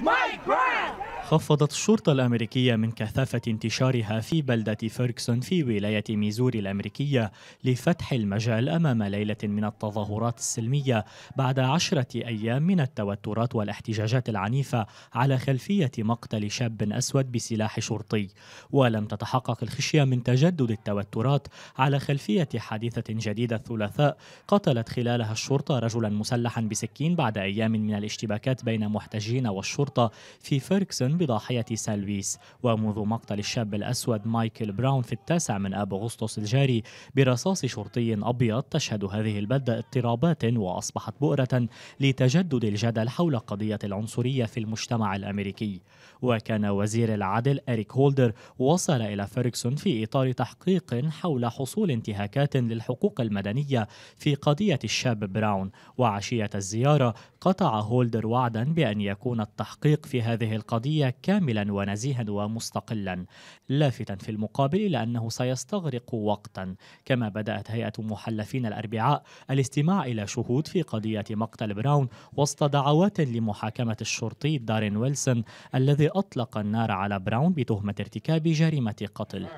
Mike Brown. خفضت الشرطة الأمريكية من كثافة انتشارها في بلدة فيركسون في ولاية ميزوري الأمريكية لفتح المجال أمام ليلة من التظاهرات السلمية بعد عشرة أيام من التوترات والاحتجاجات العنيفة على خلفية مقتل شاب أسود بسلاح شرطي ولم تتحقق الخشية من تجدد التوترات على خلفية حادثة جديدة الثلاثاء قتلت خلالها الشرطة رجلا مسلحا بسكين بعد أيام من الاشتباكات بين محتجين والشرطة في فيركسون بضاحية سالفيس ومنذ مقتل الشاب الأسود مايكل براون في التاسع من آب أغسطس الجاري برصاص شرطي أبيض تشهد هذه البلدة اضطرابات وأصبحت بؤرة لتجدد الجدل حول قضية العنصرية في المجتمع الأمريكي وكان وزير العدل أريك هولدر وصل إلى فيرغسون في إطار تحقيق حول حصول انتهاكات للحقوق المدنية في قضية الشاب براون وعشية الزيارة قطع هولدر وعدا بأن يكون التحقيق في هذه القضية كاملا ونزيها ومستقلا لافتا في المقابل إلى أنه سيستغرق وقتا كما بدأت هيئة محلفين الأربعاء الاستماع إلى شهود في قضية مقتل براون وسط دعوات لمحاكمة الشرطي دارين ويلسون الذي أطلق النار على براون بتهمة ارتكاب جريمة قتل.